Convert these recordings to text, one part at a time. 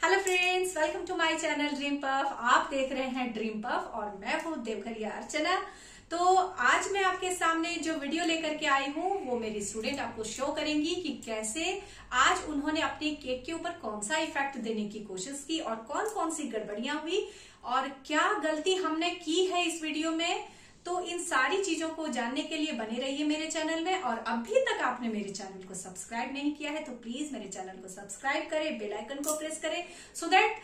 hello friends welcome to my channel dream puff आप देख रहे हैं ड्रीम पफ और मैं हूं देवघरिया अर्चना तो आज मैं आपके सामने जो वीडियो लेकर के आई हूँ वो मेरी स्टूडेंट आपको शो करेंगी कि कैसे आज उन्होंने अपने केक के ऊपर कौन सा इफेक्ट देने की कोशिश की और कौन कौन सी गड़बड़ियां हुई और क्या गलती हमने की है इस वीडियो में तो इन सारी चीजों को जानने के लिए बने रहिए मेरे चैनल में और अभी तक आपने मेरे चैनल को सब्सक्राइब नहीं किया है तो प्लीज मेरे चैनल को सब्सक्राइब करें बेल आइकन को प्रेस करें सो so दैट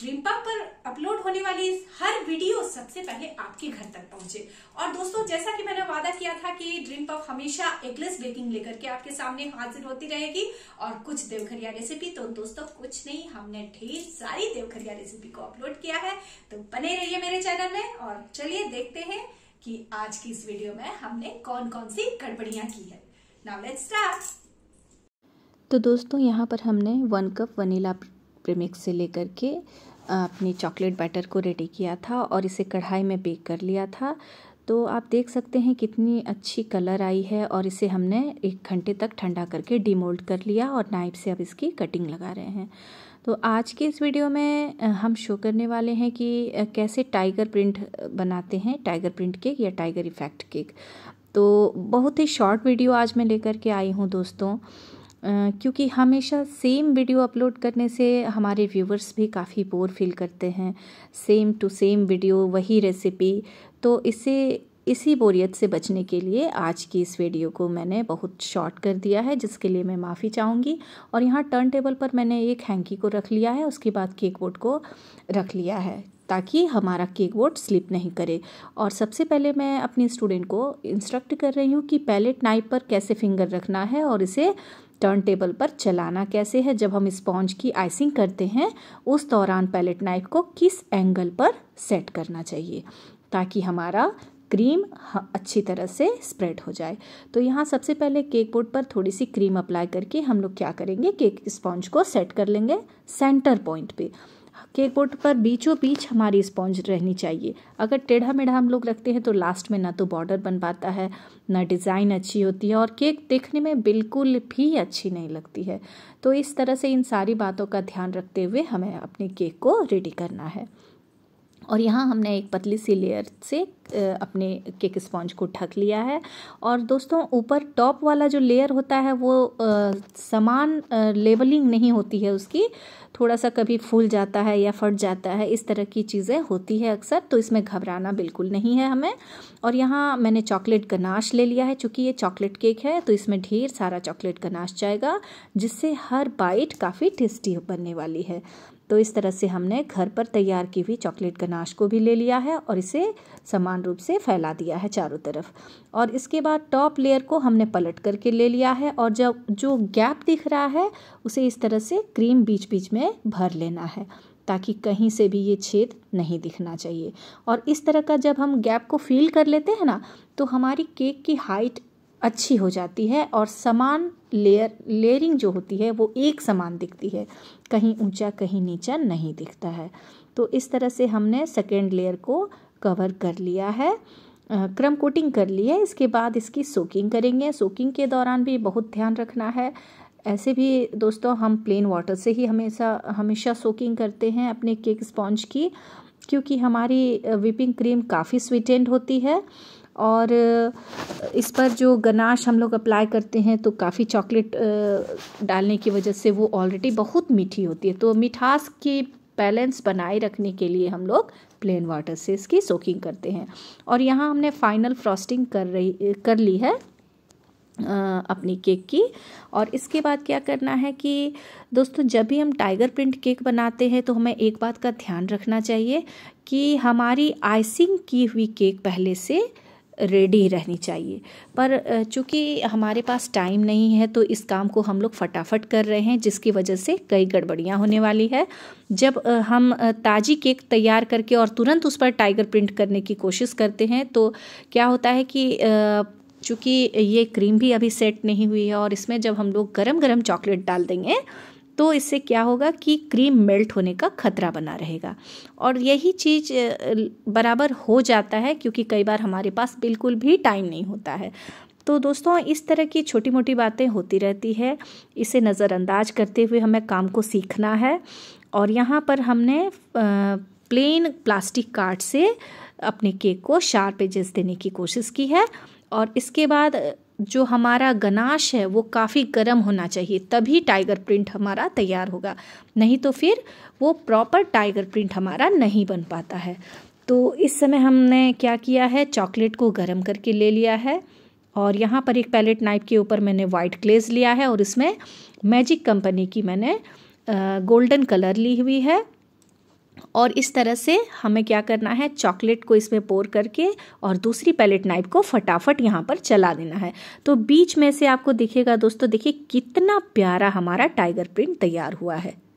ड्रीमपा पर अपलोड होने वाली हर वीडियो सबसे पहले आपके घर तक पहुंचे और दोस्तों जैसा कि मैंने वादा किया था कि ड्रीम हमेशा एगलेस बेकिंग लेकर के आपके सामने हाजिर होती रहेगी और कुछ देवघरिया रेसिपी तो दोस्तों कुछ नहीं हमने ढेर सारी देवघरिया रेसिपी को अपलोड किया है तो बने रहिए मेरे चैनल में और चलिए देखते हैं कि आज की इस वीडियो में हमने कौन कौन सी गड़बड़ियाँ की है नाउ लेट्स स्टार्ट तो दोस्तों यहाँ पर हमने वन कप वनीला प्रीमिक्स से लेकर के अपने चॉकलेट बैटर को रेडी किया था और इसे कढ़ाई में बेक कर लिया था तो आप देख सकते हैं कितनी अच्छी कलर आई है और इसे हमने एक घंटे तक ठंडा करके डीमोल्ड कर लिया और नाइफ से अब इसकी कटिंग लगा रहे हैं तो आज के इस वीडियो में हम शो करने वाले हैं कि कैसे टाइगर प्रिंट बनाते हैं टाइगर प्रिंट केक या टाइगर इफ़ेक्ट केक तो बहुत ही शॉर्ट वीडियो आज मैं लेकर के आई हूँ दोस्तों क्योंकि हमेशा सेम वीडियो अपलोड करने से हमारे व्यूवर्स भी काफ़ी बोर फील करते हैं सेम टू सेम वीडियो वही रेसिपी तो इसे इसी बोरियत से बचने के लिए आज की इस वीडियो को मैंने बहुत शॉर्ट कर दिया है जिसके लिए मैं माफ़ी चाहूँगी और यहाँ टर्न टेबल पर मैंने एक हैंकी को रख लिया है उसके बाद केक बोर्ड को रख लिया है ताकि हमारा केक बोर्ड स्लिप नहीं करे और सबसे पहले मैं अपनी स्टूडेंट को इंस्ट्रक्ट कर रही हूँ कि पैलेट नाइफ पर कैसे फिंगर रखना है और इसे टर्न टेबल पर चलाना कैसे है जब हम स्पॉन्ज की आइसिंग करते हैं उस दौरान पैलेट नाइफ को किस एंगल पर सेट करना चाहिए ताकि हमारा क्रीम अच्छी तरह से स्प्रेड हो जाए तो यहाँ सबसे पहले केक बोर्ड पर थोड़ी सी क्रीम अप्लाई करके हम लोग क्या करेंगे केक स्पॉन्ज को सेट कर लेंगे सेंटर पॉइंट पे केक बोर्ड पर बीचों बीच हमारी स्पॉन्ज रहनी चाहिए अगर टेढ़ा मेढ़ा हम लोग रखते हैं तो लास्ट में ना तो बॉर्डर बन पाता है ना डिज़ाइन अच्छी होती है और केक देखने में बिल्कुल भी अच्छी नहीं लगती है तो इस तरह से इन सारी बातों का ध्यान रखते हुए हमें अपने केक को रेडी करना है और यहाँ हमने एक पतली सी लेयर से अपने केक स्पॉन्ज को ढक लिया है और दोस्तों ऊपर टॉप वाला जो लेयर होता है वो समान लेबलिंग नहीं होती है उसकी थोड़ा सा कभी फूल जाता है या फट जाता है इस तरह की चीज़ें होती है अक्सर तो इसमें घबराना बिल्कुल नहीं है हमें और यहाँ मैंने चॉकलेट गनाश ले लिया है चूँकि ये चॉकलेट केक है तो इसमें ढेर सारा चॉकलेट गनाश जाएगा जिससे हर बाइट काफ़ी टेस्टी बनने वाली है तो इस तरह से हमने घर पर तैयार की हुई चॉकलेट गनाश को भी ले लिया है और इसे समान रूप से फैला दिया है चारों तरफ और इसके बाद टॉप लेयर को हमने पलट करके ले लिया है और जब जो गैप दिख रहा है उसे इस तरह से क्रीम बीच बीच में भर लेना है ताकि कहीं से भी ये छेद नहीं दिखना चाहिए और इस तरह का जब हम गैप को फील कर लेते हैं ना तो हमारी केक की हाइट अच्छी हो जाती है और समान लेयर लेयरिंग जो होती है वो एक समान दिखती है कहीं ऊंचा कहीं नीचा नहीं दिखता है तो इस तरह से हमने सेकेंड लेयर को कवर कर लिया है क्रम कोटिंग कर ली है इसके बाद इसकी सोकिंग करेंगे सोकिंग के दौरान भी बहुत ध्यान रखना है ऐसे भी दोस्तों हम प्लेन वाटर से ही हमेशा हमेशा सोकिंग करते हैं अपने केक स्पॉन्ज की क्योंकि हमारी विपिंग क्रीम काफ़ी स्वीटेंड होती है और इस पर जो गनाश हम लोग अप्लाई करते हैं तो काफ़ी चॉकलेट डालने की वजह से वो ऑलरेडी बहुत मीठी होती है तो मिठास की बैलेंस बनाए रखने के लिए हम लोग प्लेन वाटर से इसकी सोकिंग करते हैं और यहाँ हमने फाइनल फ्रॉस्टिंग कर रही कर ली है अपनी केक की और इसके बाद क्या करना है कि दोस्तों जब भी हम टाइगर प्रिंट केक बनाते हैं तो हमें एक बात का ध्यान रखना चाहिए कि हमारी आइसिंग की हुई केक पहले से रेडी रहनी चाहिए पर चूंकि हमारे पास टाइम नहीं है तो इस काम को हम लोग फटाफट कर रहे हैं जिसकी वजह से कई गड़बड़ियाँ होने वाली है जब हम ताज़ी केक तैयार करके और तुरंत उस पर टाइगर प्रिंट करने की कोशिश करते हैं तो क्या होता है कि चूँकि ये क्रीम भी अभी सेट नहीं हुई है और इसमें जब हम लोग गरम गरम चॉकलेट डाल देंगे तो इससे क्या होगा कि क्रीम मेल्ट होने का खतरा बना रहेगा और यही चीज़ बराबर हो जाता है क्योंकि कई बार हमारे पास बिल्कुल भी टाइम नहीं होता है तो दोस्तों इस तरह की छोटी मोटी बातें होती रहती है इसे नज़रअंदाज करते हुए हमें काम को सीखना है और यहाँ पर हमने प्लेन प्लास्टिक कार्ड से अपने केक को शार्प एजेस देने की कोशिश की है और इसके बाद जो हमारा गनाश है वो काफ़ी गर्म होना चाहिए तभी टाइगर प्रिंट हमारा तैयार होगा नहीं तो फिर वो प्रॉपर टाइगर प्रिंट हमारा नहीं बन पाता है तो इस समय हमने क्या किया है चॉकलेट को गर्म करके ले लिया है और यहाँ पर एक पैलेट नाइफ के ऊपर मैंने वाइट ग्लेज लिया है और इसमें मैजिक कंपनी की मैंने गोल्डन कलर ली हुई है और इस तरह से हमें क्या करना है चॉकलेट को इसमें पोर करके और दूसरी पैलेट नाइफ को फटाफट यहाँ पर चला देना है तो बीच में से आपको दिखेगा दोस्तों देखिए कितना प्यारा हमारा टाइगर प्रिंट तैयार हुआ है